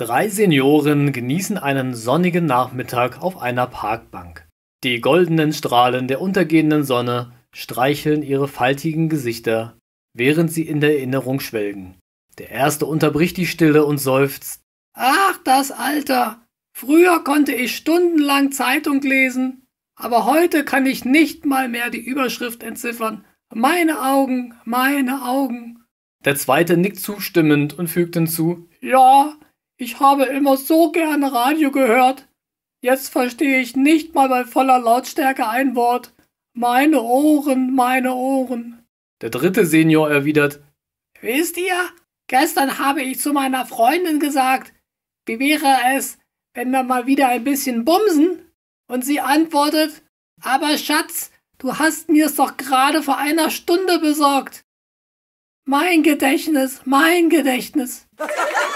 Drei Senioren genießen einen sonnigen Nachmittag auf einer Parkbank. Die goldenen Strahlen der untergehenden Sonne streicheln ihre faltigen Gesichter, während sie in der Erinnerung schwelgen. Der erste unterbricht die Stille und seufzt. Ach, das Alter! Früher konnte ich stundenlang Zeitung lesen, aber heute kann ich nicht mal mehr die Überschrift entziffern. Meine Augen, meine Augen. Der zweite nickt zustimmend und fügt hinzu, ja, ich habe immer so gerne Radio gehört. Jetzt verstehe ich nicht mal bei voller Lautstärke ein Wort. Meine Ohren, meine Ohren. Der dritte Senior erwidert, Wisst ihr, gestern habe ich zu meiner Freundin gesagt, wie wäre es, wenn wir mal wieder ein bisschen bumsen? Und sie antwortet, aber Schatz, du hast mir es doch gerade vor einer Stunde besorgt. Mein Gedächtnis, mein Gedächtnis.